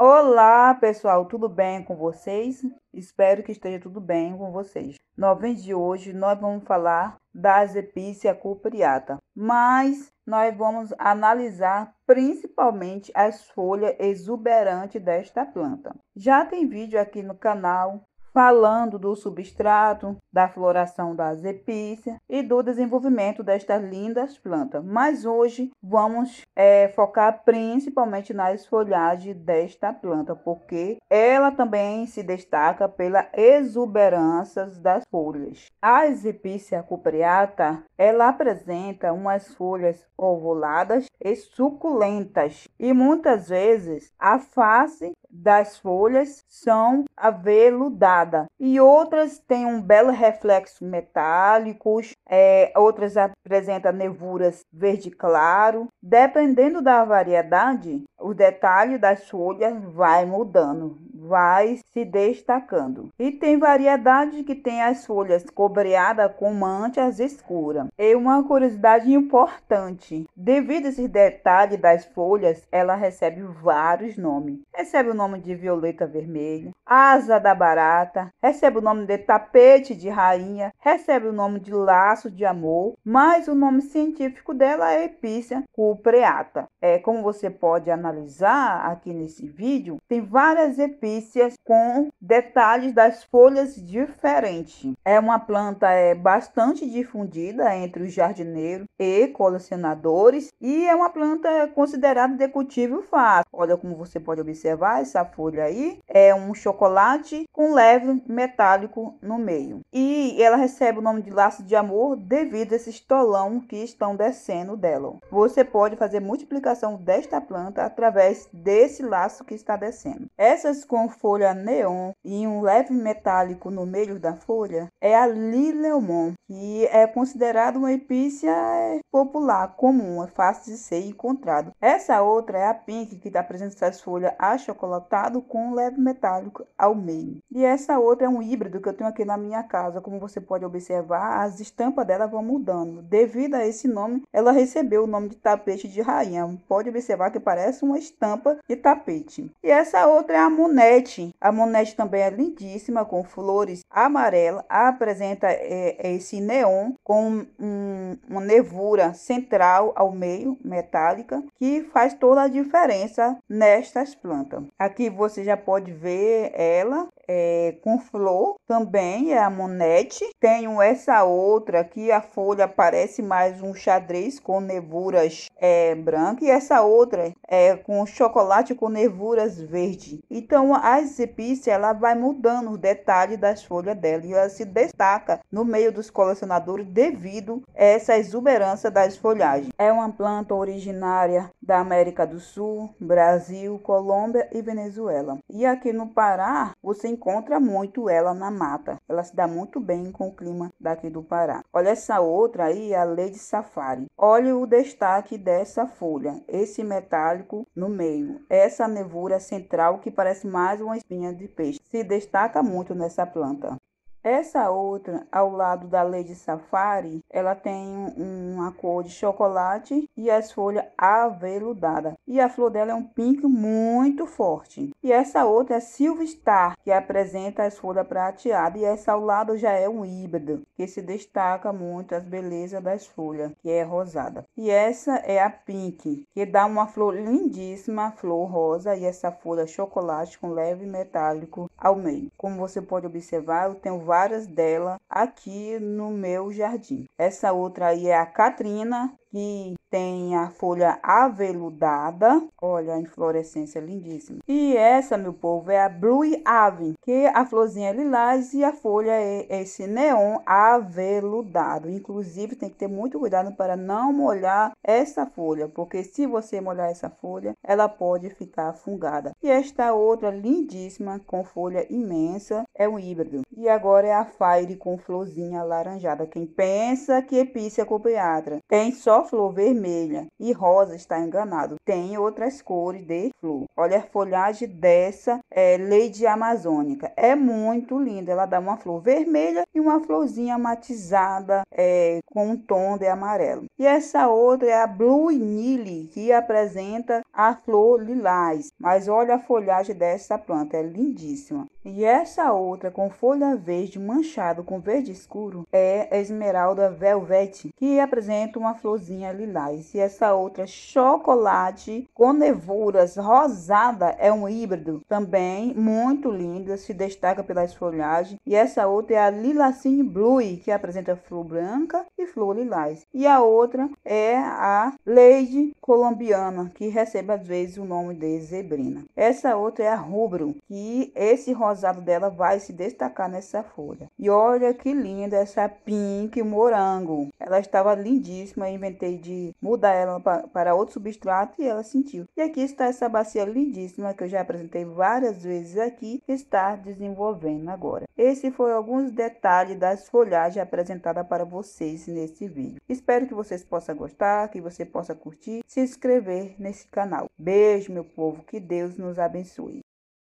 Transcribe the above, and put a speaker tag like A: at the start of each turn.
A: Olá, pessoal, tudo bem com vocês? Espero que esteja tudo bem com vocês. No vídeo de hoje, nós vamos falar da azepícia cupriata, mas nós vamos analisar principalmente as folhas exuberantes desta planta. Já tem vídeo aqui no canal falando do substrato, da floração da azepícia e do desenvolvimento destas lindas plantas. Mas hoje vamos é, focar principalmente nas folhagens desta planta, porque ela também se destaca pela exuberância das folhas. A azepícia cupreata, ela apresenta umas folhas ovuladas e suculentas e muitas vezes a face das folhas são aveludada e outras têm um belo reflexo metálico, é, outras apresentam nervuras verde claro. Dependendo da variedade, o detalhe das folhas vai mudando vai se destacando. E tem variedade que tem as folhas cobreadas com manchas escuras. E uma curiosidade importante: devido a esse detalhe das folhas, ela recebe vários nomes. Recebe o nome de violeta vermelha, asa da barata, recebe o nome de tapete de rainha, recebe o nome de laço de amor, mas o nome científico dela é Epícia cupreata. É como você pode analisar aqui nesse vídeo, tem várias epícias notícias com detalhes das folhas diferentes. É uma planta é bastante difundida entre os jardineiros e colecionadores e é uma planta considerada de cultivo fácil. Olha como você pode observar essa folha aí, é um chocolate com leve metálico no meio. E ela recebe o nome de laço de amor devido a esse estolão que estão descendo dela. Você pode fazer multiplicação desta planta através desse laço que está descendo. Essas com folha neon e um leve metálico no meio da folha é a Lilleumon, que é considerada uma epícia é, popular, comum, é fácil de ser encontrado. Essa outra é a Pink, que está presente nas folhas achocolatado com um leve metálico ao meio. E essa outra é um híbrido que eu tenho aqui na minha casa. Como você pode observar, as estampas dela vão mudando. Devido a esse nome, ela recebeu o nome de tapete de rainha. Pode observar que parece uma estampa de tapete. E essa outra é a Monet, Monete. A Monete também é lindíssima, com flores amarelas. Apresenta é, é, esse neon com um, uma nervura central ao meio, metálica, que faz toda a diferença nestas plantas. Aqui você já pode ver ela é, com flor, também é a Monete. Tenho essa outra que a folha parece mais um xadrez com nervuras é, branca e essa outra é com chocolate com nervuras verde. Então a exibícia ela vai mudando os detalhes das folhas dela e ela se destaca no meio dos colecionadores devido a essa exuberância das folhagens. É uma planta originária da América do Sul, Brasil, Colômbia e Venezuela. E aqui no Pará você encontra muito ela na mata. Ela se dá muito bem com o clima daqui do Pará. Olha essa outra aí, a Lady Safari. Olha o destaque dessa folha, esse metálico no meio, essa nevura central que parece mais mais uma espinha de peixe. Se destaca muito nessa planta. Essa outra, ao lado da Lady Safari, ela tem uma cor de chocolate e as folhas aveludadas. E a flor dela é um pink muito forte. E essa outra é Silver Star, que apresenta as folhas prateadas. E essa ao lado já é um híbrido, que se destaca muito as belezas das folhas, que é rosada. E essa é a pink, que dá uma flor lindíssima, flor rosa. E essa folha chocolate com leve metálico ao meio. Como você pode observar, eu tenho varas dela aqui no meu jardim. Essa outra aí é a Catrina, que tem a folha aveludada. Olha a inflorescência lindíssima. E essa, meu povo, é a Blue Ave, que a florzinha é lilás e a folha é esse neon aveludado. Inclusive, tem que ter muito cuidado para não molhar essa folha, porque se você molhar essa folha, ela pode ficar fungada. E esta outra lindíssima, com folha imensa, é um híbrido. E agora é a Fire com florzinha alaranjada. Quem pensa que Epícia é copiatra tem só flor vermelha e rosa está enganado. Tem outras cores de flor. Olha a folhagem dessa é, Lady Amazônica. É muito linda. Ela dá uma flor vermelha e uma florzinha matizada é, com um tom de amarelo. E essa outra é a Blue Nile, que apresenta a flor lilás. Mas olha a folhagem dessa planta. É lindíssima. E essa outra com folha verde manchado com verde escuro é a esmeralda velvet, que apresenta uma florzinha lilás. E essa outra, chocolate com nevuras rosada, é um híbrido também muito linda, se destaca pelas folhagens. E essa outra é a lilacine blue, que apresenta flor branca e flor lilás. E a outra é a Lady colombiana, que recebe às vezes o nome de zebrina. Essa outra é a rubro, que esse rosado dela vai se destacar nessa folha. E olha que linda essa pink morango. Ela estava lindíssima, inventei de mudar ela para outro substrato e ela sentiu. E aqui está essa bacia lindíssima que eu já apresentei várias vezes aqui, está desenvolvendo agora. Esse foi alguns detalhes das folhagens apresentadas para vocês nesse vídeo. Espero que vocês possam gostar, que você possa curtir, se inscrever nesse canal. Beijo, meu povo, que Deus nos abençoe.